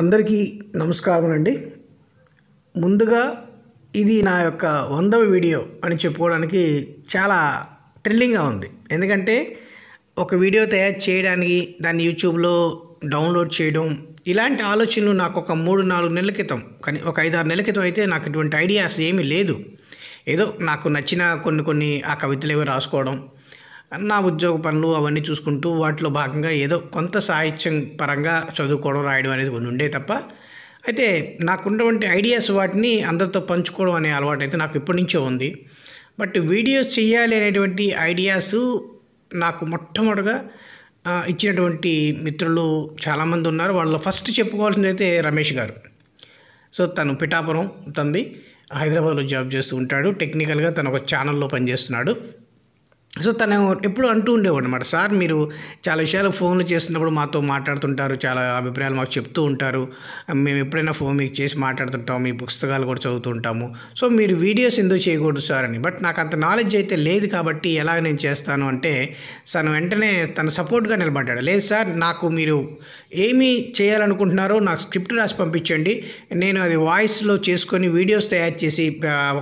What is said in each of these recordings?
అందరికీ నమస్కారం అండి ముందుగా ఇది నా యొక్క వందవ వీడియో అని చెప్పుకోవడానికి చాలా థ్రిల్లింగ్గా ఉంది ఎందుకంటే ఒక వీడియో తయారు చేయడానికి దాన్ని యూట్యూబ్లో డౌన్లోడ్ చేయడం ఇలాంటి ఆలోచనలు నాకు ఒక మూడు నాలుగు నెలల క్రితం కానీ ఒక ఐదు ఆరు నెలల క్రితం అయితే నాకు ఇటువంటి ఐడియాస్ ఏమీ లేదు ఏదో నాకు నచ్చిన కొన్ని కొన్ని ఆ కవితలు ఏవో రాసుకోవడం నా ఉద్యోగ పనులు అవన్నీ చూసుకుంటూ వాటిలో భాగంగా ఏదో కొంత సాహిత్యం పరంగా చదువుకోవడం రాయడం అనేది కొన్ని ఉండే తప్ప అయితే నాకున్నటువంటి ఐడియాస్ వాటిని అందరితో పంచుకోవడం అనే అలవాటు అయితే నాకు ఇప్పటి నుంచే ఉంది బట్ వీడియోస్ చేయాలి అనేటువంటి ఐడియాస్ నాకు మొట్టమొదటిగా ఇచ్చినటువంటి మిత్రులు చాలామంది ఉన్నారు వాళ్ళు ఫస్ట్ చెప్పుకోవాల్సింది అయితే రమేష్ గారు సో తను పిఠాపురం తంది హైదరాబాద్లో జాబ్ చేస్తూ ఉంటాడు టెక్నికల్గా తను ఒక ఛానల్లో పనిచేస్తున్నాడు సో తను ఎప్పుడు అంటూ ఉండేవాడు అనమాట సార్ మీరు చాలా విషయాలు ఫోన్లు చేస్తున్నప్పుడు మాతో మాట్లాడుతుంటారు చాలా అభిప్రాయాలు మాకు చెప్తూ ఉంటారు మేము ఎప్పుడైనా ఫోన్ మీకు చేసి మాట్లాడుతుంటాం మీ పుస్తకాలు కూడా చదువుతుంటాము సో మీరు వీడియోస్ ఎందుకు చేయకూడదు సార్ అని బట్ నాకు అంత నాలెడ్జ్ అయితే లేదు కాబట్టి ఎలా నేను చేస్తాను అంటే తను వెంటనే తన సపోర్ట్గా నిలబడ్డాడు లేదు సార్ నాకు మీరు ఏమి చేయాలనుకుంటున్నారో నాకు స్క్రిప్ట్ రాసి పంపించండి నేను అది వాయిస్లో చేసుకొని వీడియోస్ తయారు చేసి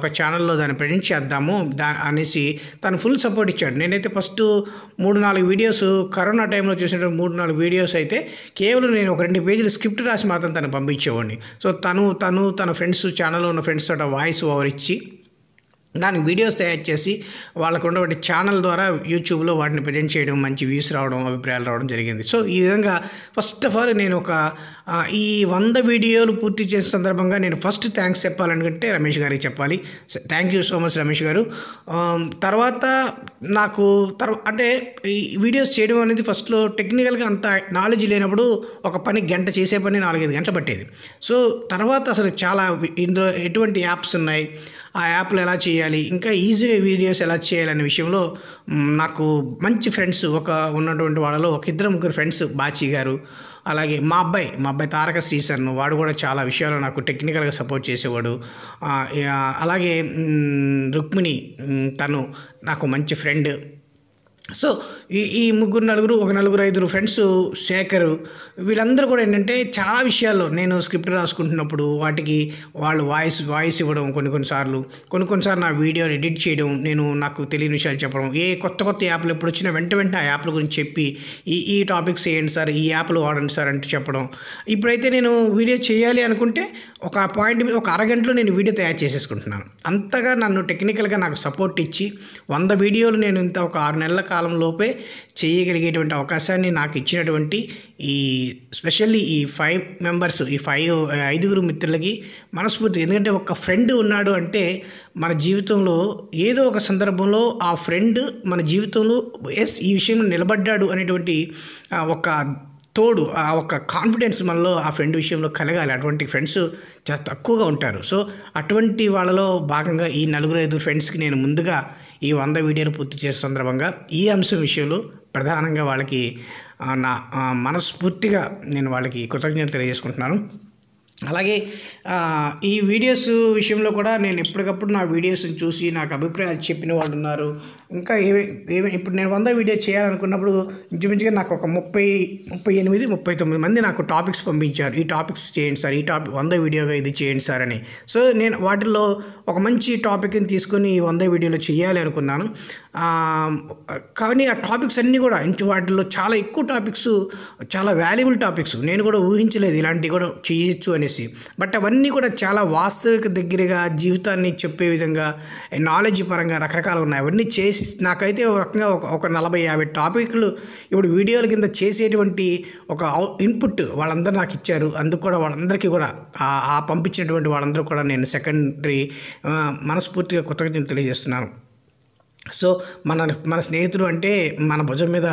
ఒక ఛానల్లో దాన్ని ప్రజెంట్ చేద్దాము దా అనేసి తను ఫుల్ సపోర్ట్ వచ్చాడు నేనైతే ఫస్ట్ మూడు నాలుగు వీడియోస్ కరోనా టైంలో చూసినటువంటి మూడు నాలుగు వీడియోస్ అయితే కేవలం నేను ఒక రెండు పేజీలు స్క్రిప్ట్ రాసి మాత్రం తను పంపించేవాడిని సో తను తను తన ఫ్రెండ్స్ ఛానల్లో ఉన్న ఫ్రెండ్స్ తోట వాయిస్ ఓవర్ ఇచ్చి దానికి వీడియోస్ తయారు చేసి వాళ్ళకు ఉన్నటువంటి ఛానల్ ద్వారా యూట్యూబ్లో వాటిని ప్రజెంట్ చేయడం మంచి వ్యూస్ రావడం అభిప్రాయాలు రావడం జరిగింది సో ఈ విధంగా ఫస్ట్ ఆఫ్ ఆల్ నేను ఒక ఈ వంద వీడియోలు పూర్తి చేసిన సందర్భంగా నేను ఫస్ట్ థ్యాంక్స్ చెప్పాలనుకుంటే రమేష్ గారికి చెప్పాలి thank you so much Ramesh garu తర్వాత నాకు తర్వా అంటే ఈ వీడియోస్ చేయడం అనేది ఫస్ట్లో టెక్నికల్గా అంత నాలెడ్జ్ లేనప్పుడు ఒక పని గంట చేసే పని నాలుగైదు గంటలు పట్టేది సో తర్వాత అసలు చాలా ఇందులో ఎటువంటి యాప్స్ ఉన్నాయి ఆ యాప్లు ఎలా చేయాలి ఇంకా ఈజీగా వీడియోస్ ఎలా చేయాలి అనే విషయంలో నాకు మంచి ఫ్రెండ్స్ ఒక ఉన్నటువంటి వాళ్ళలో ఒక ఇద్దరు ముగ్గురు ఫ్రెండ్స్ బాచి గారు అలాగే మా అబ్బాయి మా అబ్బాయి తారక శ్రీసన్ వాడు కూడా చాలా విషయాలు నాకు టెక్నికల్గా సపోర్ట్ చేసేవాడు అలాగే రుక్మిణి తను నాకు మంచి ఫ్రెండ్ సో ఈ ఈ ముగ్గురు నలుగురు ఒక నలుగురు ఐదుగురు ఫ్రెండ్స్ శేఖర్ వీళ్ళందరూ కూడా ఏంటంటే చాలా విషయాల్లో నేను స్క్రిప్ట్ రాసుకుంటున్నప్పుడు వాటికి వాళ్ళు వాయిస్ వాయిస్ ఇవ్వడం కొన్ని కొన్నిసార్లు కొన్ని కొన్నిసార్లు నా వీడియోని ఎడిట్ చేయడం నేను నాకు తెలియని విషయాలు చెప్పడం ఏ కొత్త కొత్త యాప్లు ఎప్పుడు వచ్చినా వెంట వెంటనే ఆ యాప్ల గురించి చెప్పి ఈ ఈ టాపిక్స్ వేయండి సార్ ఈ యాప్లు వాడండి సార్ అంటూ చెప్పడం ఇప్పుడైతే నేను వీడియో చేయాలి అనుకుంటే ఒక పాయింట్ మీద ఒక అరగంటలో నేను వీడియో తయారు చేసేసుకుంటున్నాను అంతగా నన్ను టెక్నికల్గా నాకు సపోర్ట్ ఇచ్చి వంద వీడియోలు నేను ఇంత ఒక ఆరు నెలల కాలంలోపే చేయగలిగేటువంటి అవకాశాన్ని నాకు ఇచ్చినటువంటి ఈ స్పెషల్లీ ఈ ఫైవ్ మెంబర్స్ ఈ ఫైవ్ ఐదుగురు మిత్రులకి మనస్ఫూర్తి ఎందుకంటే ఒక ఫ్రెండ్ ఉన్నాడు అంటే మన జీవితంలో ఏదో ఒక సందర్భంలో ఆ ఫ్రెండ్ మన జీవితంలో ఎస్ ఈ విషయంలో నిలబడ్డాడు అనేటువంటి ఒక తోడు ఆ ఒక కాన్ఫిడెన్స్ మనలో ఆ ఫ్రెండ్ విషయంలో కలగాలి అటువంటి ఫ్రెండ్స్ చాలా తక్కువగా ఉంటారు సో అటువంటి వాళ్ళలో భాగంగా ఈ నలుగురు ఐదు ఫ్రెండ్స్కి నేను ముందుగా ఈ వంద వీడియోలు పూర్తి చేసే సందర్భంగా ఈ అంశం విషయంలో ప్రధానంగా వాళ్ళకి నా మనస్ఫూర్తిగా నేను వాళ్ళకి కృతజ్ఞతలు తెలియజేసుకుంటున్నాను అలాగే ఈ వీడియోస్ విషయంలో కూడా నేను ఎప్పటికప్పుడు నా వీడియోస్ని చూసి నాకు అభిప్రాయాలు చెప్పిన వాళ్ళు ఉన్నారు ఇంకా ఏమి ఏమి ఇప్పుడు నేను వంద వీడియో చేయాలనుకున్నప్పుడు ఇంచుమించుగా నాకు ఒక ముప్పై ముప్పై ఎనిమిది ముప్పై తొమ్మిది మంది నాకు టాపిక్స్ పంపించారు ఈ టాపిక్స్ చేయండి సార్ ఈ టాపిక్ వంద వీడియోగా ఇది చేయండి సార్ అని సో నేను వాటిల్లో ఒక మంచి టాపిక్ని తీసుకొని ఈ వంద వీడియోలో చేయాలి అనుకున్నాను కానీ ఆ టాపిక్స్ అన్నీ కూడా ఇంచు వాటిల్లో చాలా ఎక్కువ టాపిక్స్ చాలా వాల్యుబుల్ టాపిక్స్ నేను కూడా ఊహించలేదు ఇలాంటివి కూడా చేయొచ్చు అనేసి బట్ అవన్నీ కూడా చాలా వాస్తవిక దగ్గరగా జీవితాన్ని చెప్పే విధంగా నాలెడ్జ్ పరంగా రకరకాలు ఉన్నాయి అవన్నీ చేసి చేసి నాకైతే ఒక రకంగా ఒక ఒక నలభై యాభై టాపిక్లు ఇప్పుడు వీడియోల కింద చేసేటువంటి ఒక ఇన్పుట్ వాళ్ళందరూ నాకు ఇచ్చారు అందుకు కూడా వాళ్ళందరికీ కూడా ఆ పంపించినటువంటి వాళ్ళందరూ కూడా నేను సెకండరీ మనస్ఫూర్తిగా కృతజ్ఞతలు తెలియజేస్తున్నాను సో మన మన స్నేహితుడు అంటే మన భుజం మీద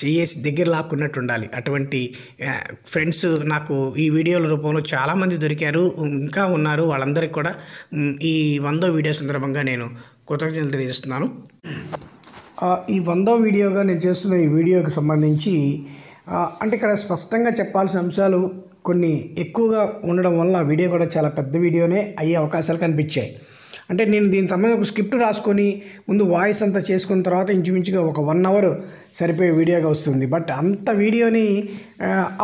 చేసి దగ్గర లాక్కున్నట్టు ఉండాలి అటువంటి ఫ్రెండ్స్ నాకు ఈ వీడియోల రూపంలో చాలామంది దొరికారు ఇంకా ఉన్నారు వాళ్ళందరికీ కూడా ఈ వందో వీడియో సందర్భంగా నేను కృతజ్ఞతలు తెలియజేస్తున్నాను ఈ వందో వీడియోగా నేను చేస్తున్న ఈ వీడియోకి సంబంధించి అంటే ఇక్కడ స్పష్టంగా చెప్పాల్సిన అంశాలు కొన్ని ఎక్కువగా ఉండడం వల్ల వీడియో కూడా చాలా పెద్ద వీడియోనే అయ్యే అవకాశాలు కనిపించాయి అంటే నేను దీని సంబంధించి ఒక స్క్రిప్ట్ రాసుకొని ముందు వాయిస్ అంతా చేసుకున్న తర్వాత ఇంచుమించుగా ఒక వన్ అవర్ సరిపోయే వీడియోగా వస్తుంది బట్ అంత వీడియోని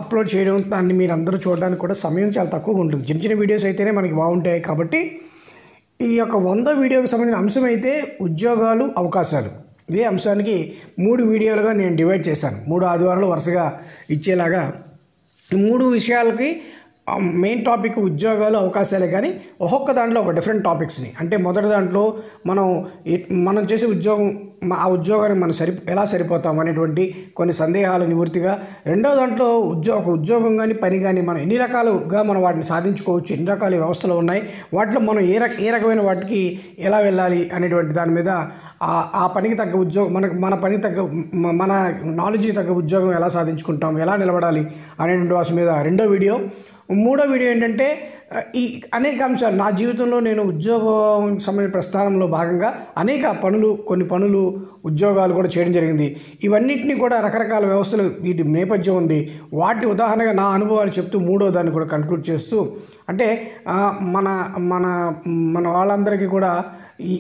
అప్లోడ్ చేయడం దాన్ని మీరు అందరూ చూడడానికి కూడా సమయం చాలా తక్కువగా ఉంటుంది చిన్న చిన్న వీడియోస్ అయితేనే మనకి బాగుంటాయి కాబట్టి ఈ యొక్క వంద వీడియోకి సంబంధించిన అంశం అయితే ఉద్యోగాలు అవకాశాలు ఇదే అంశానికి మూడు వీడియోలుగా నేను డివైడ్ చేశాను మూడు ఆదివారాలు వరుసగా ఇచ్చేలాగా మూడు విషయాలకి మెయిన్ టాపిక్ ఉద్యోగాలు అవకాశాలే కానీ ఒక్కొక్క దాంట్లో ఒక డిఫరెంట్ టాపిక్స్ని అంటే మొదటి దాంట్లో మనం మనం చేసే ఉద్యోగం ఆ ఉద్యోగానికి మనం సరి ఎలా సరిపోతాం అనేటువంటి కొన్ని సందేహాలు నివృత్తిగా రెండో దాంట్లో ఉద్యోగ ఉద్యోగం కానీ పని కానీ మనం ఎన్ని రకాలుగా మనం వాటిని సాధించుకోవచ్చు ఎన్ని రకాల వ్యవస్థలు ఉన్నాయి వాటిలో మనం ఏ రక ఏ రకమైన వాటికి ఎలా వెళ్ళాలి అనేటువంటి దాని మీద ఆ పనికి తగ్గ ఉద్యోగం మన మన పనికి తగ్గ మన నాలెడ్జ్కి తగ్గ ఉద్యోగం ఎలా సాధించుకుంటాం ఎలా నిలబడాలి అనేటువంటి వాటి మీద రెండో వీడియో మూడో వీడియో ఏంటంటే ఈ అనేక అంశాలు నా జీవితంలో నేను ఉద్యోగం సమయ ప్రస్థానంలో భాగంగా అనేక పనులు కొన్ని పనులు ఉద్యోగాలు కూడా చేయడం జరిగింది ఇవన్నింటినీ కూడా రకరకాల వ్యవస్థలు వీటి నేపథ్యం ఉంది వాటి ఉదాహరణగా నా అనుభవాలు చెప్తూ మూడో దాన్ని కూడా కన్క్లూడ్ చేస్తూ అంటే మన మన మన వాళ్ళందరికీ కూడా ఈ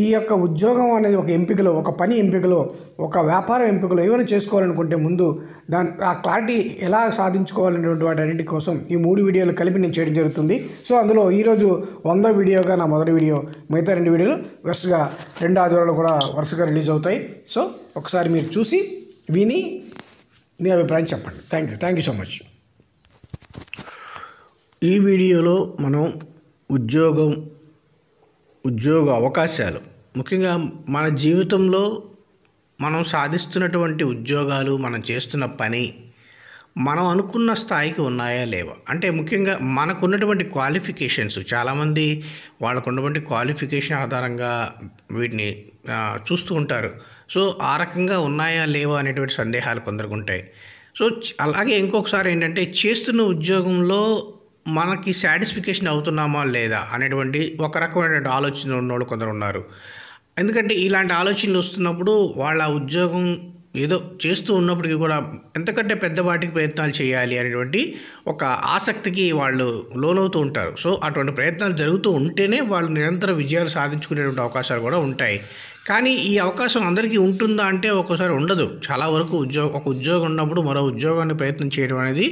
ఈ యొక్క ఉద్యోగం అనేది ఒక ఎంపికలో ఒక పని ఎంపికలో ఒక వ్యాపారం ఎంపికలో ఏమైనా చేసుకోవాలనుకుంటే ముందు దాని ఆ క్లారిటీ ఎలా సాధించుకోవాలనేటువంటి వాటి అన్నింటి కోసం ఈ మూడు వీడియోలు కలిపి నేను చేయడం జరుగుతుంది సో అందులో ఈరోజు వందో వీడియోగా నా మొదటి వీడియో మిగతా రెండు వీడియోలు వరుసగా రెండు ఆదివారాలు కూడా వరుసగా రిలీజ్ అవుతాయి సో ఒకసారి మీరు చూసి విని మీ అభిప్రాయం చెప్పండి thank you thank you so much ఈ వీడియోలో మనం ఉద్యోగం ఉద్యోగ అవకాశాలు ముఖ్యంగా మన జీవితంలో మనం సాధిస్తున్నటువంటి ఉద్యోగాలు మనం చేస్తున్న పని మనం అనుకున్న స్థాయికి ఉన్నాయా లేవా అంటే ముఖ్యంగా మనకున్నటువంటి క్వాలిఫికేషన్స్ చాలామంది వాళ్ళకు ఉన్నటువంటి క్వాలిఫికేషన్ ఆధారంగా వీటిని చూస్తూ ఉంటారు సో ఆ రకంగా ఉన్నాయా లేవా అనేటువంటి సందేహాలు కొందరికి ఉంటాయి సో అలాగే ఇంకొకసారి ఏంటంటే చేస్తున్న ఉద్యోగంలో మనకి సాటిస్ఫికేషన్ అవుతున్నామా లేదా అనేటువంటి ఒక రకమైనటువంటి ఆలోచన ఉన్నోళ్ళు కొందరు ఉన్నారు ఎందుకంటే ఇలాంటి ఆలోచనలు వస్తున్నప్పుడు వాళ్ళ ఉద్యోగం ఏదో చేస్తూ ఉన్నప్పటికీ కూడా ఎంతకంటే పెద్దవాటికి ప్రయత్నాలు చేయాలి అనేటువంటి ఒక ఆసక్తికి వాళ్ళు లోనవుతూ ఉంటారు సో అటువంటి ప్రయత్నాలు జరుగుతూ ఉంటేనే వాళ్ళు నిరంతర విజయాలు సాధించుకునేటువంటి అవకాశాలు కూడా ఉంటాయి కానీ ఈ అవకాశం అందరికీ ఉంటుందా అంటే ఒక్కోసారి ఉండదు చాలా వరకు ఉద్యోగ ఒక ఉద్యోగం ఉన్నప్పుడు మరో ఉద్యోగాన్ని ప్రయత్నం చేయడం అనేది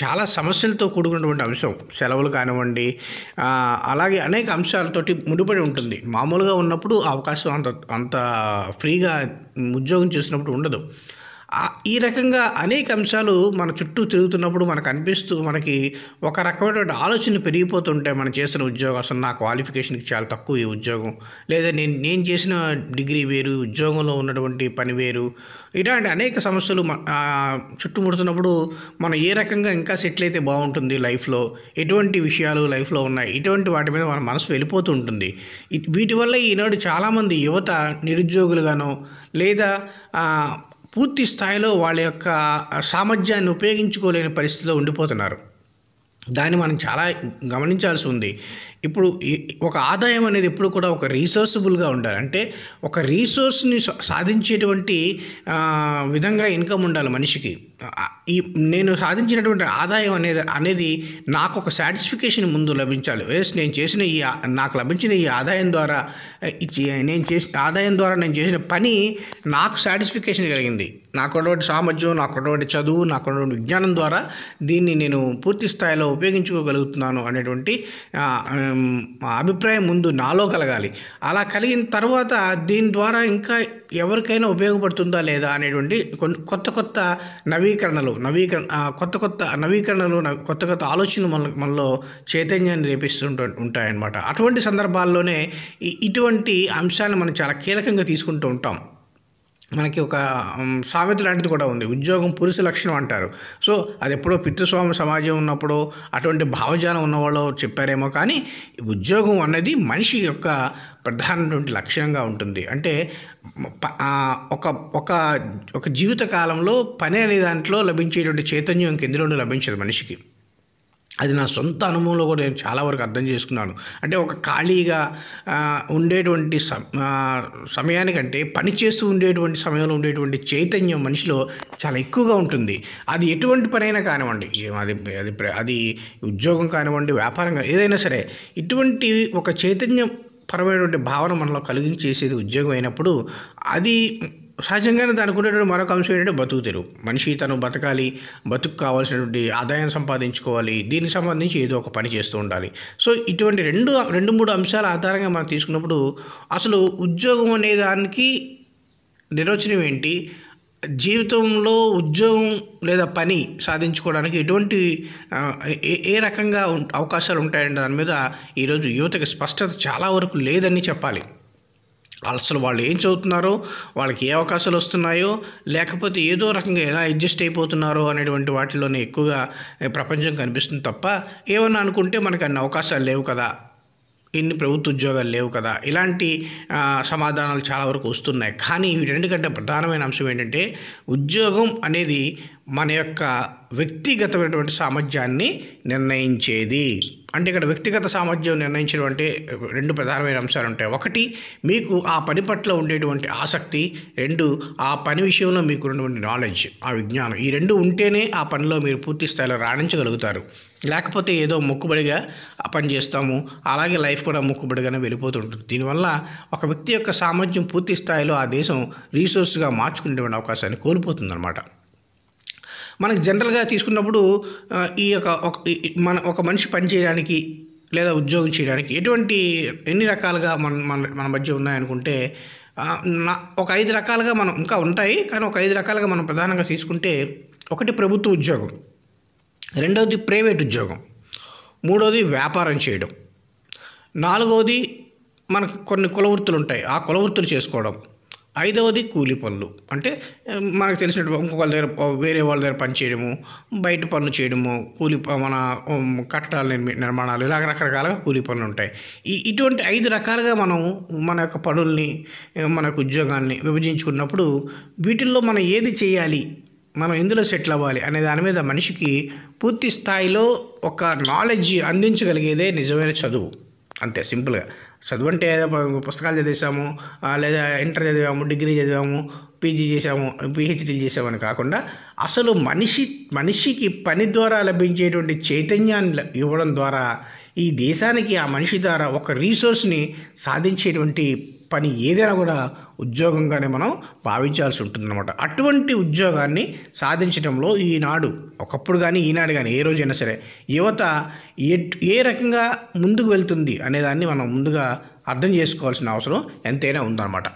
చాలా సమస్యలతో కూడుకున్నటువంటి అంశం సెలవులు కానివ్వండి అలాగే అనేక అంశాలతోటి ముడిపడి ఉంటుంది మామూలుగా ఉన్నప్పుడు అవకాశం అంత అంత ఫ్రీగా ఉద్యోగం చేసినప్పుడు ఉండదు ఈ రకంగా అనేక అంశాలు మన చుట్టూ తిరుగుతున్నప్పుడు మనకు అనిపిస్తూ మనకి ఒక రకమైనటువంటి ఆలోచన పెరిగిపోతుంటాయి మనం చేసిన ఉద్యోగం అసలు నా క్వాలిఫికేషన్కి చాలా తక్కువ ఈ ఉద్యోగం లేదా నేను నేను చేసిన డిగ్రీ వేరు ఉద్యోగంలో ఉన్నటువంటి పని వేరు ఇలాంటి అనేక సమస్యలు చుట్టుముడుతున్నప్పుడు మనం ఏ రకంగా ఇంకా సెటిల్ అయితే బాగుంటుంది లైఫ్లో ఎటువంటి విషయాలు లైఫ్లో ఉన్నాయి ఇటువంటి వాటి మీద మన మనసు వెళ్ళిపోతూ ఉంటుంది వీటి వల్ల ఈనాడు చాలామంది యువత నిరుద్యోగులుగానో లేదా పూర్తి స్థాయిలో వాళ్ళ యొక్క సామర్థ్యాన్ని ఉపయోగించుకోలేని పరిస్థితిలో ఉండిపోతున్నారు దాన్ని మనం చాలా గమనించాల్సి ఉంది ఇప్పుడు ఒక ఆదాయం అనేది ఎప్పుడు కూడా ఒక రీసోర్సబుల్గా ఉండాలి అంటే ఒక రీసోర్స్ని సాధించేటువంటి విధంగా ఇన్కమ్ ఉండాలి మనిషికి ఈ నేను సాధించినటువంటి ఆదాయం అనేది అనేది నాకు ఒక సాటిస్ఫికేషన్ ముందు లభించాలి వేస్ నేను చేసిన ఈ నాకు లభించిన ఈ ఆదాయం ద్వారా నేను చేసిన ఆదాయం ద్వారా నేను చేసిన పని నాకు సాటిస్ఫికేషన్ కలిగింది నాకున్నటువంటి సామర్థ్యం నాకున్నటువంటి చదువు నాకున్నటువంటి విజ్ఞానం ద్వారా దీన్ని నేను పూర్తి స్థాయిలో ఉపయోగించుకోగలుగుతున్నాను అనేటువంటి అభిప్రాయం ముందు నాలో కలగాలి అలా కలిగిన తర్వాత దీని ద్వారా ఇంకా ఎవరికైనా ఉపయోగపడుతుందా లేదా అనేటువంటి కొన్ని కొత్త కొత్త నవీకరణలు నవీకరణ కొత్త కొత్త నవీకరణలు కొత్త కొత్త ఆలోచనలు మన మనలో చైతన్యాన్ని రేపిస్తుంట ఉంటాయన్నమాట అటువంటి సందర్భాల్లోనే ఇటువంటి అంశాలను మనం చాలా కీలకంగా తీసుకుంటూ ఉంటాం మనకి ఒక సామెత లాంటిది కూడా ఉంది ఉద్యోగం పురుష లక్షణం అంటారు సో అది ఎప్పుడో పితృస్వామి సమాజం ఉన్నప్పుడు అటువంటి భావజాలం ఉన్నవాళ్ళు చెప్పారేమో కానీ ఉద్యోగం అన్నది మనిషి యొక్క ప్రధానటువంటి లక్ష్యంగా ఉంటుంది అంటే ఒక ఒక ఒక జీవితకాలంలో పని అనే దాంట్లో లభించేటువంటి చైతన్యం ఇంకెందులోనూ లభించదు మనిషికి అది నా సొంత అనుభవంలో కూడా నేను చాలా వరకు అర్థం చేసుకున్నాను అంటే ఒక ఖాళీగా ఉండేటువంటి సమయానికంటే పని చేస్తూ ఉండేటువంటి సమయంలో ఉండేటువంటి చైతన్యం మనిషిలో చాలా ఎక్కువగా ఉంటుంది అది ఎటువంటి పనైనా కానివ్వండి అది అది అది ఉద్యోగం కానివ్వండి వ్యాపారం కానీ ఏదైనా సరే ఇటువంటి ఒక చైతన్యం పరమైనటువంటి భావన మనలో కలిగించేసేది ఉద్యోగం అయినప్పుడు అది సహజంగానే దానికి ఉండేటువంటి మరొక అంశం ఏంటంటే బతుకు తెరువు మనిషి తను బతకాలి బతుకు కావాల్సినటువంటి ఆదాయం సంపాదించుకోవాలి దీనికి సంబంధించి ఏదో ఒక పని చేస్తూ ఉండాలి సో ఇటువంటి రెండు రెండు మూడు అంశాల ఆధారంగా మనం తీసుకున్నప్పుడు అసలు ఉద్యోగం అనే దానికి నిర్వచనం ఏంటి జీవితంలో ఉద్యోగం లేదా పని సాధించుకోవడానికి ఎటువంటి ఏ రకంగా అవకాశాలు ఉంటాయంటే దాని మీద ఈరోజు యువతకి స్పష్టత చాలా వరకు లేదని చెప్పాలి అసలు వాళ్ళు ఏం చదువుతున్నారో వాళ్ళకి ఏ అవకాశాలు వస్తున్నాయో లేకపోతే ఏదో రకంగా ఎలా అడ్జస్ట్ అయిపోతున్నారో అనేటువంటి వాటిలోనే ఎక్కువగా ప్రపంచం కనిపిస్తుంది తప్ప ఏమన్నా అనుకుంటే మనకు అన్ని అవకాశాలు లేవు కదా ఇన్ని ప్రభుత్వ ఉద్యోగాలు లేవు కదా ఇలాంటి సమాధానాలు చాలా వరకు వస్తున్నాయి కానీ వీటన్నిటికంటే ప్రధానమైన అంశం ఏంటంటే ఉద్యోగం అనేది మన యొక్క వ్యక్తిగతమైనటువంటి సామర్థ్యాన్ని నిర్ణయించేది అంటే ఇక్కడ వ్యక్తిగత సామర్థ్యం నిర్ణయించడం అంటే రెండు ప్రధానమైన అంశాలు ఉంటాయి ఒకటి మీకు ఆ పని పట్ల ఉండేటువంటి ఆసక్తి రెండు ఆ పని విషయంలో మీకు ఉన్నటువంటి నాలెడ్జ్ ఆ విజ్ఞానం ఈ రెండు ఉంటేనే ఆ పనిలో మీరు పూర్తి స్థాయిలో రాణించగలుగుతారు లేకపోతే ఏదో మొక్కుబడిగా పని చేస్తాము అలాగే లైఫ్ కూడా మొక్కుబడిగానే వెళ్ళిపోతుంటుంది దీనివల్ల ఒక వ్యక్తి యొక్క సామర్థ్యం పూర్తి స్థాయిలో ఆ దేశం రీసోర్స్గా మార్చుకునేటువంటి అవకాశాన్ని కోల్పోతుందన్నమాట మనకు జనరల్గా తీసుకున్నప్పుడు ఈ యొక్క మన ఒక మనిషి పని చేయడానికి లేదా ఉద్యోగం చేయడానికి ఎటువంటి ఎన్ని రకాలుగా మన మన మన మధ్య ఉన్నాయనుకుంటే ఒక ఐదు రకాలుగా మనం ఇంకా ఉంటాయి కానీ ఒక ఐదు రకాలుగా మనం ప్రధానంగా తీసుకుంటే ఒకటి ప్రభుత్వ ఉద్యోగం రెండవది ప్రైవేట్ ఉద్యోగం మూడవది వ్యాపారం చేయడం నాలుగవది మనకు కొన్ని కులవృత్తులు ఉంటాయి ఆ కులవృత్తులు చేసుకోవడం ఐదవది కూలి పనులు అంటే మనకు తెలిసినట్టు ఇంకొకళ్ళ దగ్గర వేరే వాళ్ళ దగ్గర పని చేయడము బయట పనులు చేయడము కూలి మన కట్టడాల నిర్మాణాలు ఇలా రకరకాలుగా కూలి పనులు ఉంటాయి ఈ ఇటువంటి ఐదు రకాలుగా మనం మన యొక్క పనుల్ని మనకు ఉద్యోగాన్ని విభజించుకున్నప్పుడు వీటిల్లో మనం ఏది చేయాలి మనం ఎందులో సెటిల్ అవ్వాలి అనే దాని మీద మనిషికి పూర్తి స్థాయిలో ఒక నాలెడ్జ్ అందించగలిగేదే నిజమైన చదువు అంతే సింపుల్గా చదువు అంటే ఏదో పుస్తకాలు చదివేసాము లేదా ఇంటర్ చదివాము డిగ్రీ చదివాము పీజీ చేసాము పీహెచ్డీలు చేసామని కాకుండా అసలు మనిషి మనిషికి పని ద్వారా లభించేటువంటి చైతన్యాన్ని ఇవ్వడం ద్వారా ఈ దేశానికి ఆ మనిషి ద్వారా ఒక రీసోర్స్ని సాధించేటువంటి పని ఏదైనా కూడా ఉద్యోగంగానే మనం భావించాల్సి ఉంటుందన్నమాట అటువంటి ఉద్యోగాన్ని సాధించడంలో ఈనాడు ఒకప్పుడు కానీ ఈనాడు కానీ ఏ రోజైనా సరే యువత ఏ రకంగా ముందుకు వెళ్తుంది అనేదాన్ని మనం ముందుగా అర్థం చేసుకోవాల్సిన అవసరం ఎంతైనా ఉందన్నమాట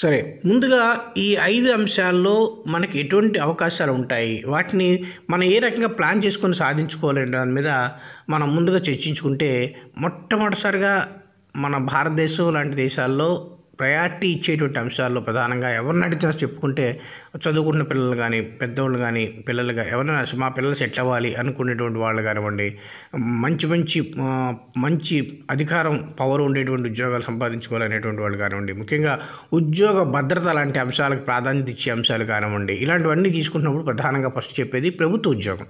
సరే ముందుగా ఈ ఐదు అంశాల్లో మనకి ఎటువంటి అవకాశాలు ఉంటాయి వాటిని మనం ఏ రకంగా ప్లాన్ చేసుకొని సాధించుకోవాలి దాని మీద మనం ముందుగా చర్చించుకుంటే మొట్టమొదటిసారిగా మన భారతదేశం లాంటి దేశాల్లో ప్రయారిటీ ఇచ్చేటువంటి అంశాల్లో ప్రధానంగా ఎవరు అడిగితే చెప్పుకుంటే చదువుకున్న పిల్లలు కానీ పెద్దవాళ్ళు కానీ పిల్లలు కానీ ఎవరైనా మా పిల్లలు సెట్ అవ్వాలి అనుకునేటువంటి వాళ్ళు కానివ్వండి మంచి మంచి మంచి అధికారం పవర్ ఉండేటువంటి ఉద్యోగాలు సంపాదించుకోవాలనేటువంటి వాళ్ళు కానివ్వండి ముఖ్యంగా ఉద్యోగ భద్రత లాంటి అంశాలకు ప్రాధాన్యత ఇచ్చే అంశాలు కానివ్వండి ఇలాంటివన్నీ తీసుకుంటున్నప్పుడు ప్రధానంగా ఫస్ట్ చెప్పేది ప్రభుత్వ ఉద్యోగం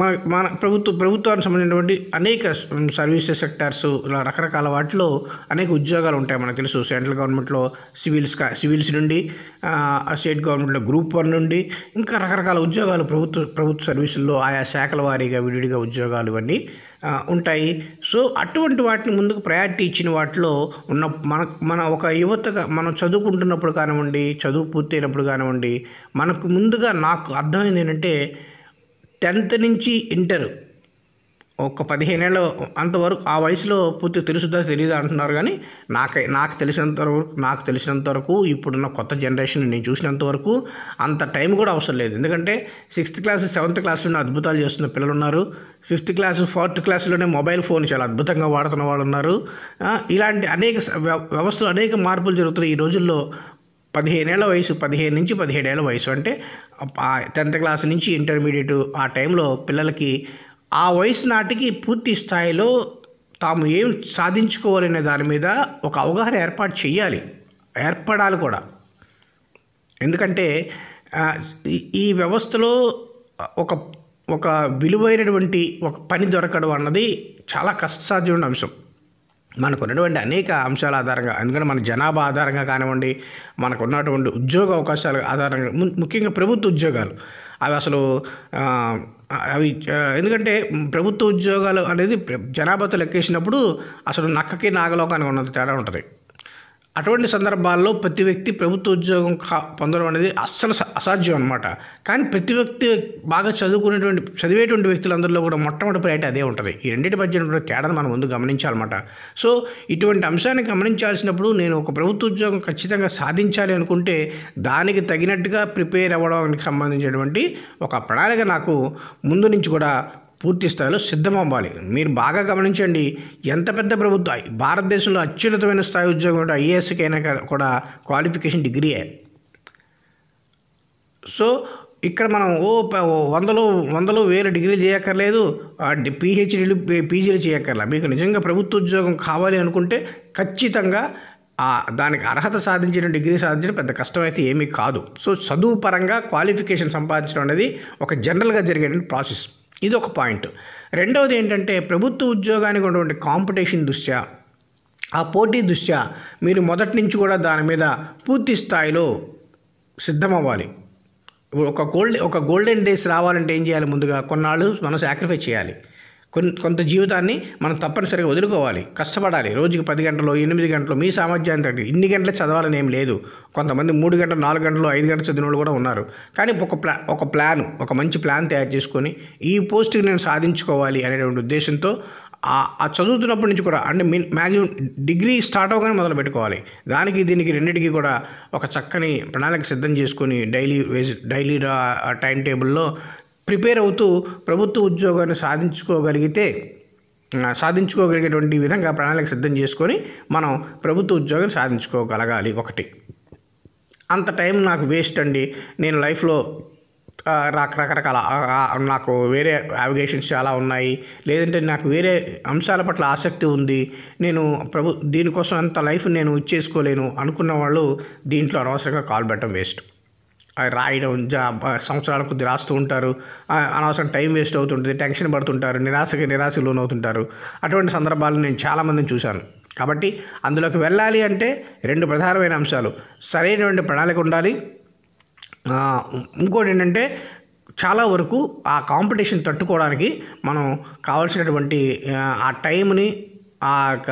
మన మన ప్రభుత్వ ప్రభుత్వానికి సంబంధించినటువంటి అనేక సర్వీసెస్ సెక్టార్స్ ఇలా రకరకాల వాటిలో అనేక ఉద్యోగాలు ఉంటాయి మనకు తెలుసు సెంట్రల్ గవర్నమెంట్లో సివిల్స్ సివిల్స్ నుండి స్టేట్ గవర్నమెంట్లో గ్రూప్ వన్ నుండి ఇంకా రకరకాల ఉద్యోగాలు ప్రభుత్వ ప్రభుత్వ సర్వీసుల్లో ఆయా శాఖల వారీగా విడివిడిగా ఉద్యోగాలు ఇవన్నీ ఉంటాయి సో అటువంటి వాటిని ముందుకు ప్రయారిటీ ఇచ్చిన వాటిలో ఉన్న మన మన ఒక యువతగా మనం చదువుకుంటున్నప్పుడు కానివ్వండి చదువు పూర్తయినప్పుడు కానివ్వండి మనకు ముందుగా నాకు అర్థమైంది ఏంటంటే టెన్త్ నుంచి ఇంటర్ ఒక పదిహేనేళ్ళ అంతవరకు ఆ వయసులో పూర్తి తెలుసుదా తెలియదు అంటున్నారు కానీ నాకు నాకు తెలిసినంత వరకు నాకు తెలిసినంత వరకు ఇప్పుడున్న కొత్త జనరేషన్ నేను చూసినంత వరకు అంత టైం కూడా అవసరం లేదు ఎందుకంటే సిక్స్త్ క్లాస్ సెవెంత్ క్లాస్లోనే అద్భుతాలు చేస్తున్న పిల్లలు ఉన్నారు ఫిఫ్త్ క్లాస్ ఫోర్త్ క్లాస్లోనే మొబైల్ ఫోన్ చాలా అద్భుతంగా వాడుతున్న వాళ్ళు ఉన్నారు ఇలాంటి అనేక వ్యవస్థలు అనేక మార్పులు జరుగుతున్నాయి ఈ రోజుల్లో పదిహేనేళ్ల వయసు పదిహేను నుంచి పదిహేడేళ్ల వయసు అంటే టెన్త్ క్లాస్ నుంచి ఇంటర్మీడియట్ ఆ టైంలో పిల్లలకి ఆ వయసు నాటికి పూర్తి స్థాయిలో తాము ఏం సాధించుకోవాలనే దాని మీద ఒక అవగాహన ఏర్పాటు చేయాలి ఏర్పడాలి కూడా ఎందుకంటే ఈ వ్యవస్థలో ఒక ఒక విలువైనటువంటి ఒక పని దొరకడం అన్నది చాలా కష్టసాధ్యమైన అంశం మనకున్నటువంటి అనేక అంశాల ఆధారంగా ఎందుకంటే మన జనాభా ఆధారంగా కానివ్వండి మనకున్నటువంటి ఉద్యోగ అవకాశాల ఆధారంగా ముఖ్యంగా ప్రభుత్వ ఉద్యోగాలు అవి అసలు అవి ఎందుకంటే ప్రభుత్వ ఉద్యోగాలు అనేది జనాభాతో లెక్కేసినప్పుడు అసలు నక్కకి నాగలోకానికి ఉన్నంత తేడా ఉంటుంది అటువంటి సందర్భాల్లో ప్రతి వ్యక్తి ప్రభుత్వ ఉద్యోగం కా పొందడం అనేది అస్సలు అసాధ్యం అనమాట కానీ ప్రతి వ్యక్తి బాగా చదువుకునేటువంటి చదివేటువంటి వ్యక్తులందరిలో కూడా మొట్టమొదటి ప్రయారిటీ అదే ఉంటుంది ఈ రెండింటి మధ్య తేడాను మనం ముందు గమనించాలన్నమాట సో ఇటువంటి అంశాన్ని గమనించాల్సినప్పుడు నేను ఒక ప్రభుత్వ ఉద్యోగం ఖచ్చితంగా సాధించాలి అనుకుంటే దానికి తగినట్టుగా ప్రిపేర్ అవ్వడానికి సంబంధించినటువంటి ఒక ప్రణాళిక నాకు ముందు నుంచి కూడా పూర్తి స్థాయిలో సిద్ధమవ్వాలి మీరు బాగా గమనించండి ఎంత పెద్ద ప్రభుత్వ భారతదేశంలో అత్యున్నతమైన స్థాయి ఉద్యోగం కూడా ఐఏఎస్కైనా కూడా క్వాలిఫికేషన్ డిగ్రీయే సో ఇక్కడ మనం ఓ వందలు వందలు వేల డిగ్రీలు చేయక్కర్లేదు పీహెచ్డీలు పీజీలు చేయక్కర్లేదు మీకు నిజంగా ప్రభుత్వ ఉద్యోగం కావాలి అనుకుంటే ఖచ్చితంగా దానికి అర్హత సాధించడం డిగ్రీ సాధించడం పెద్ద కష్టమైతే ఏమీ కాదు సో చదువు పరంగా క్వాలిఫికేషన్ సంపాదించడం అనేది ఒక జనరల్గా జరిగేటువంటి ప్రాసెస్ ఇది ఒక పాయింట్ రెండవది ఏంటంటే ప్రభుత్వ ఉద్యోగానికి ఉన్నటువంటి కాంపిటీషన్ దృష్ట్యా ఆ పోటీ దృష్ట్యా మీరు మొదటి నుంచి కూడా దాని మీద పూర్తి స్థాయిలో సిద్ధమవ్వాలి ఒక గోల్డ్ ఒక గోల్డెన్ డేస్ రావాలంటే ఏం చేయాలి ముందుగా కొన్నాళ్ళు మనం సాక్రిఫైస్ చేయాలి కొంత జీవితాన్ని మనం తప్పనిసరిగా వదులుకోవాలి కష్టపడాలి రోజుకి పది గంటలు ఎనిమిది గంటలు మీ సామర్థ్యాన్ని తగ్గి ఇన్ని గంటలు చదవాలని ఏం లేదు కొంతమంది మూడు గంటలు నాలుగు గంటలు ఐదు గంటలు చదివిన వాళ్ళు కూడా ఉన్నారు కానీ ఒక ప్లా ఒక ప్లాన్ ఒక మంచి ప్లాన్ తయారు చేసుకొని ఈ పోస్ట్కి నేను సాధించుకోవాలి అనేటువంటి ఉద్దేశంతో ఆ చదువుతున్నప్పటి నుంచి కూడా అంటే మీ మ్యాక్సిమం డిగ్రీ స్టార్ట్ అవ్వగానే మొదలు పెట్టుకోవాలి దానికి దీనికి రెండింటికి కూడా ఒక చక్కని ప్రణాళిక సిద్ధం చేసుకొని డైలీ డైలీ టైం టేబుల్లో ప్రిపేర్ అవుతూ ప్రభుత్వ ఉద్యోగాన్ని సాధించుకోగలిగితే సాధించుకోగలిగేటువంటి విధంగా ప్రణాళిక సిద్ధం చేసుకొని మనం ప్రభుత్వ ఉద్యోగం సాధించుకోగలగాలి ఒకటి అంత టైం నాకు వేస్ట్ అండి నేను లైఫ్లో రకరకాల నాకు వేరే యావిగేషన్స్ చాలా ఉన్నాయి లేదంటే నాకు వేరే అంశాల పట్ల ఆసక్తి ఉంది నేను ప్రభు దీనికోసం అంత లైఫ్ నేను ఇచ్చేసుకోలేను అనుకున్న వాళ్ళు దీంట్లో అనవసరంగా కాల్ పెట్టడం వేస్ట్ రాయడం జా సంవత్సరాల కొద్ది రాస్తూ ఉంటారు అనవసరం టైం వేస్ట్ అవుతుంటుంది టెన్షన్ పడుతుంటారు నిరాశకి నిరాశ లోనవుతుంటారు అటువంటి సందర్భాలను నేను చాలామందిని చూశాను కాబట్టి అందులోకి వెళ్ళాలి అంటే రెండు ప్రధానమైన అంశాలు సరైనటువంటి ప్రణాళిక ఉండాలి ఇంకోటి ఏంటంటే చాలా వరకు ఆ కాంపిటీషన్ తట్టుకోవడానికి మనం కావాల్సినటువంటి ఆ టైంని ఆ యొక్క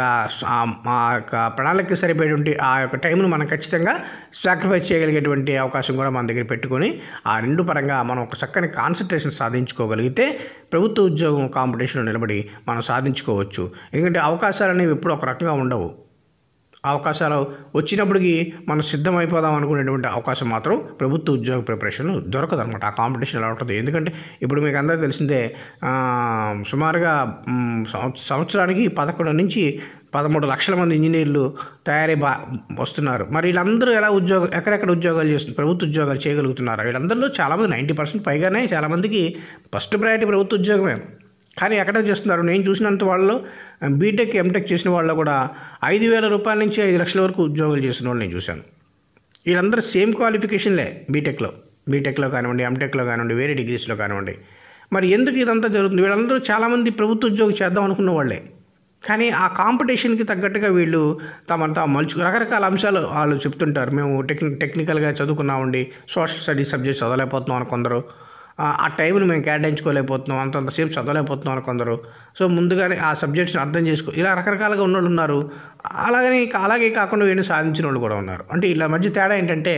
ఆ యొక్క ప్రణాళికకి సరిపోయేటువంటి ఆ యొక్క టైంను మనం ఖచ్చితంగా సాక్రిఫైస్ చేయగలిగేటువంటి అవకాశం కూడా మన దగ్గర పెట్టుకొని ఆ రెండు పరంగా మనం ఒక చక్కని కాన్సన్ట్రేషన్ సాధించుకోగలిగితే ప్రభుత్వ ఉద్యోగం కాంపిటీషన్లో నిలబడి మనం సాధించుకోవచ్చు ఎందుకంటే అవకాశాలు అనేవి ఎప్పుడు ఒక రకంగా ఉండవు అవకాశాలు వచ్చినప్పటికీ మనం సిద్ధం అయిపోదాం అనుకునేటువంటి అవకాశం మాత్రం ప్రభుత్వ ఉద్యోగ ప్రిపరేషన్లు అనమాట ఆ కాంపిటీషన్ ఎలా ఉంటుంది ఎందుకంటే ఇప్పుడు మీకు అందరూ తెలిసిందే సుమారుగా సంవత్సరానికి పదకొండు నుంచి పదమూడు లక్షల మంది ఇంజనీర్లు తయారీ బా వస్తున్నారు మరి వీళ్ళందరూ ఎలా ఉద్యోగం ఎక్కడెక్కడ ఉద్యోగాలు చేస్తున్నారు ప్రభుత్వ ఉద్యోగాలు చేయగలుగుతున్నారు వీళ్ళందరిలో చాలామంది నైంటీ పర్సెంట్ పైగానే చాలామందికి ఫస్ట్ ప్రయారిటీ ప్రభుత్వ ఉద్యోగమే కానీ ఎక్కడ చేస్తున్నారు నేను చూసినంత వాళ్ళు బీటెక్ ఎంటెక్ చేసిన వాళ్ళు కూడా ఐదు వేల రూపాయల నుంచి ఐదు లక్షల వరకు ఉద్యోగాలు చేసిన వాళ్ళు నేను చూశాను వీళ్ళందరూ సేమ్ క్వాలిఫికేషన్లే బీటెక్లో బీటెక్లో కానివ్వండి ఎంటెక్లో కానివ్వండి వేరే డిగ్రీస్లో కానివ్వండి మరి ఎందుకు ఇదంతా జరుగుతుంది వీళ్ళందరూ చాలామంది ప్రభుత్వ ఉద్యోగం చేద్దాం అనుకున్న వాళ్ళే కానీ ఆ కాంపిటీషన్కి తగ్గట్టుగా వీళ్ళు తమంతా మలుచు రకరకాల అంశాలు వాళ్ళు చెప్తుంటారు మేము టెక్ టెక్నికల్గా చదువుకున్నామండి సోషల్ స్టడీస్ సబ్జెక్ట్ చదవలేకపోతున్నాం అని కొందరు ఆ టైంని మేము కేటాయించుకోలేకపోతున్నాం అంతంతసేపు చదవలేకపోతున్నాం కొందరు సో ముందుగానే ఆ సబ్జెక్ట్స్ని అర్థం చేసుకో ఇలా రకరకాలుగా ఉన్నోళ్ళు ఉన్నారు అలాగని అలాగే కాకుండా వీళ్ళు సాధించిన వాళ్ళు కూడా ఉన్నారు అంటే ఇలా మధ్య తేడా ఏంటంటే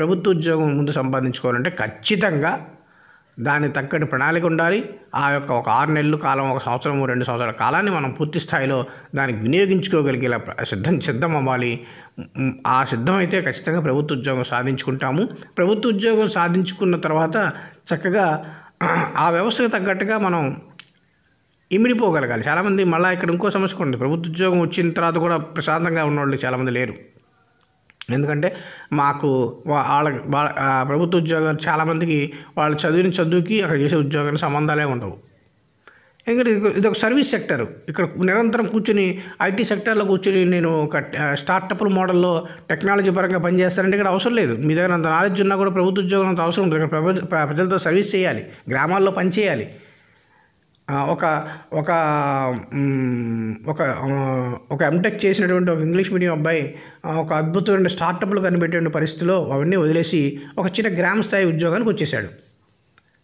ప్రభుత్వ ఉద్యోగం ముందు సంపాదించుకోవాలంటే ఖచ్చితంగా దాని తగ్గట్టు ప్రణాళిక ఉండాలి ఆ యొక్క ఒక ఆరు నెలలు కాలం ఒక సంవత్సరం రెండు సంవత్సరాల కాలాన్ని మనం పూర్తి స్థాయిలో దానికి వినియోగించుకోగలిగేలా సిద్ధం సిద్ధం అవ్వాలి ఆ సిద్ధమైతే ఖచ్చితంగా ప్రభుత్వ ఉద్యోగం సాధించుకుంటాము ప్రభుత్వ ఉద్యోగం సాధించుకున్న తర్వాత చక్కగా ఆ వ్యవస్థకు తగ్గట్టుగా మనం ఇమిడిపోగలగాలి చాలామంది మళ్ళీ ఇక్కడ ఇంకో సమస్య ఉంది ప్రభుత్వ ఉద్యోగం వచ్చిన తర్వాత కూడా ప్రశాంతంగా ఉన్నవాళ్ళు చాలామంది లేరు ఎందుకంటే మాకు వాళ్ళ ప్రభుత్వ ఉద్యోగాలు చాలామందికి వాళ్ళు చదివిన చదువుకి అక్కడ చేసే ఉద్యోగానికి సంబంధాలే ఉండవు ఎందుకంటే ఇది ఒక సర్వీస్ సెక్టర్ ఇక్కడ నిరంతరం కూర్చుని ఐటీ సెక్టర్లో కూర్చొని నేను ఒక స్టార్టప్ల మోడల్లో టెక్నాలజీ పరంగా పనిచేస్తానంటే ఇక్కడ అవసరం లేదు మీ దగ్గర అంత నాలెడ్జ్ ఉన్నా కూడా ప్రభుత్వ ఉద్యోగం అంత అవసరం ఉంటుంది ఇక్కడ ప్రజలతో సర్వీస్ చేయాలి గ్రామాల్లో పనిచేయాలి ఒక ఒక ఒక ఒక ఎంటెక్ చేసినటువంటి ఒక ఇంగ్లీష్ మీడియం అబ్బాయి ఒక అద్భుతమైన స్టార్టప్లు కనిపెట్టే పరిస్థితిలో అవన్నీ వదిలేసి ఒక చిన్న గ్రామ స్థాయి ఉద్యోగానికి వచ్చేసాడు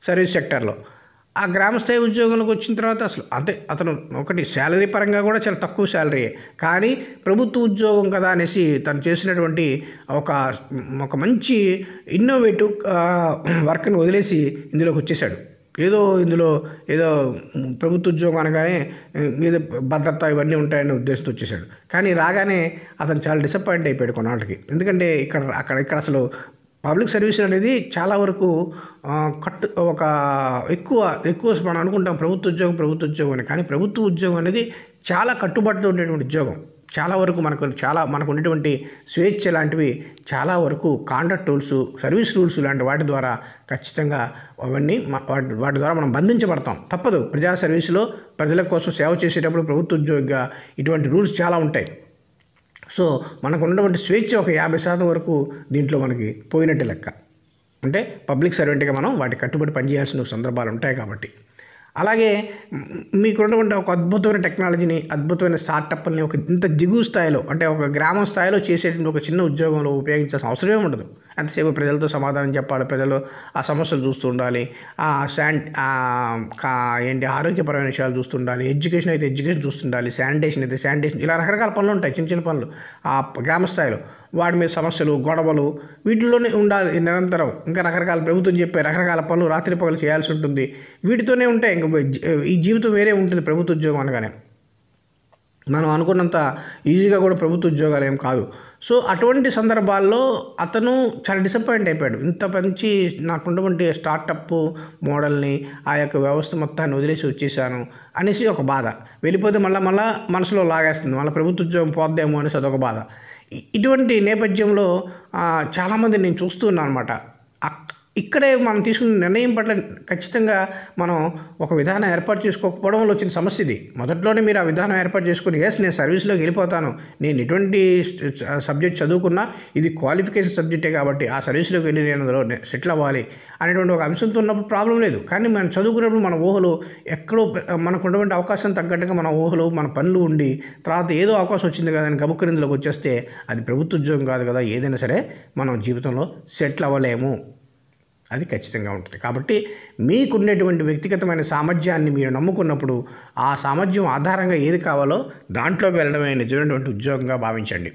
సర్వీస్ సెక్టర్లో ఆ గ్రామ స్థాయి ఉద్యోగంలోకి వచ్చిన తర్వాత అసలు అంతే అతను ఒకటి శాలరీ పరంగా కూడా చాలా తక్కువ శాలరీ కానీ ప్రభుత్వ ఉద్యోగం కదా అనేసి తను చేసినటువంటి ఒక ఒక మంచి ఇన్నోవేటివ్ వర్క్ని వదిలేసి ఇందులోకి వచ్చేసాడు ఏదో ఇందులో ఏదో ప్రభుత్వ ఉద్యోగం అనగానే మీద భద్రత ఇవన్నీ ఉంటాయనే ఉద్దేశంతో వచ్చేసాడు కానీ రాగానే అతను చాలా డిసప్పాయింట్ అయిపోయాడు కొన్నాళ్ళకి ఎందుకంటే ఇక్కడ అక్కడ ఇక్కడ అసలు పబ్లిక్ సర్వీస్ అనేది చాలా వరకు కట్టు ఒక ఎక్కువ ఎక్కువ మనం అనుకుంటాం ప్రభుత్వ ఉద్యోగం ప్రభుత్వ ఉద్యోగం అని కానీ ప్రభుత్వ ఉద్యోగం అనేది చాలా కట్టుబాటుతో ఉండేటువంటి ఉద్యోగం చాలా వరకు మనకు చాలా మనకు ఉండేటువంటి స్వేచ్ఛ లాంటివి చాలా వరకు కాండక్ట్ రూల్స్ సర్వీస్ రూల్స్ లాంటి వాటి ద్వారా ఖచ్చితంగా అవన్నీ వాటి వాటి ద్వారా మనం బంధించబడతాం తప్పదు ప్రజా సర్వీసులో ప్రజల కోసం సేవ చేసేటప్పుడు ప్రభుత్వ ఉద్యోగిగా ఇటువంటి రూల్స్ చాలా ఉంటాయి సో మనకు ఉన్నటువంటి స్వేచ్ఛ ఒక యాభై శాతం వరకు దీంట్లో మనకి పోయినట్టు లెక్క అంటే పబ్లిక్ సర్వెంట్గా మనం వాటి కట్టుబడి పనిచేయాల్సిన సందర్భాలు ఉంటాయి కాబట్టి అలాగే మీకు ఉన్నటువంటి ఒక అద్భుతమైన టెక్నాలజీని అద్భుతమైన స్టార్టప్ని ఒక ఇంత దిగువ స్థాయిలో అంటే ఒక గ్రామం స్థాయిలో చేసేటువంటి ఒక చిన్న ఉద్యోగంలో ఉపయోగించాల్సిన అవసరమే ఉండదు అంతసేపు ప్రజలతో సమాధానం చెప్పాలి ప్రజలు ఆ సమస్యలు చూస్తుండాలి ఆ శాన్ ఏంటి ఆరోగ్యపరమైన విషయాలు చూస్తుండాలి ఎడ్యుకేషన్ అయితే ఎడ్యుకేషన్ చూస్తుండాలి శానిటేషన్ అయితే శానిటేషన్ ఇలా రకరకాల పనులు ఉంటాయి చిన్న చిన్న పనులు ఆ గ్రామ స్థాయిలో వాడి మీద సమస్యలు గొడవలు వీటిలోనే ఉండాలి నిరంతరం ఇంకా రకరకాల ప్రభుత్వం చెప్పే రకరకాల పనులు రాత్రి పగలు చేయాల్సి ఉంటుంది వీటితోనే ఉంటాయి ఇంక ఈ జీవితం వేరే ఉంటుంది ప్రభుత్వ ఉద్యోగం అనగానే మనం అనుకున్నంత ఈజీగా కూడా ప్రభుత్వ ఉద్యోగాలు ఏం కాదు సో అటువంటి సందర్భాల్లో అతను చాలా డిసప్పాయింట్ అయిపోయాడు ఇంత మంచి నాకున్నటువంటి స్టార్టప్ మోడల్ని ఆ యొక్క వ్యవస్థ మొత్తాన్ని వదిలేసి వచ్చేసాను అనేసి ఒక బాధ వెళ్ళిపోతే మళ్ళీ మళ్ళీ మనసులో లాగేస్తుంది మళ్ళీ ప్రభుత్వ ఉద్యోగం పోద్దేమో అనేసి అదొక బాధ ఇటువంటి నేపథ్యంలో చాలామంది నేను చూస్తున్నాను అనమాట ఇక్కడే మనం తీసుకున్న నిర్ణయం పట్ల ఖచ్చితంగా మనం ఒక విధానం ఏర్పాటు చేసుకోకపోవడం వల్ల వచ్చిన సమస్య ఇది మొదట్లోనే మీరు ఆ విధానం ఏర్పాటు చేసుకుని ఎస్ నేను సర్వీస్లోకి వెళ్ళిపోతాను నేను ఎటువంటి సబ్జెక్ట్ చదువుకున్నా ఇది క్వాలిఫికేషన్ సబ్జెక్టే కాబట్టి ఆ సర్వీస్లోకి వెళ్ళి నేను అందులో సెటిల్ అవ్వాలి అనేటువంటి ఒక అంశంతో ఉన్నప్పుడు ప్రాబ్లం లేదు కానీ మనం చదువుకున్నప్పుడు మన ఊహలు ఎక్కడో మనకు ఉన్నటువంటి అవకాశం తగ్గట్టుగా మన ఊహలు మన పనులు ఉండి తర్వాత ఏదో అవకాశం వచ్చింది కదా అని గబుక్కరిందులోకి వచ్చేస్తే అది ప్రభుత్వ ఉద్యోగం కాదు కదా ఏదైనా సరే మనం జీవితంలో సెటిల్ అవ్వలేము అది ఖచ్చితంగా ఉంటుంది కాబట్టి మీకున్నటువంటి వ్యక్తిగతమైన సామర్థ్యాన్ని మీరు నమ్ముకున్నప్పుడు ఆ సామర్థ్యం ఆధారంగా ఏది కావాలో దాంట్లోకి వెళ్ళడమే నిజమైనటువంటి ఉద్యోగంగా భావించండి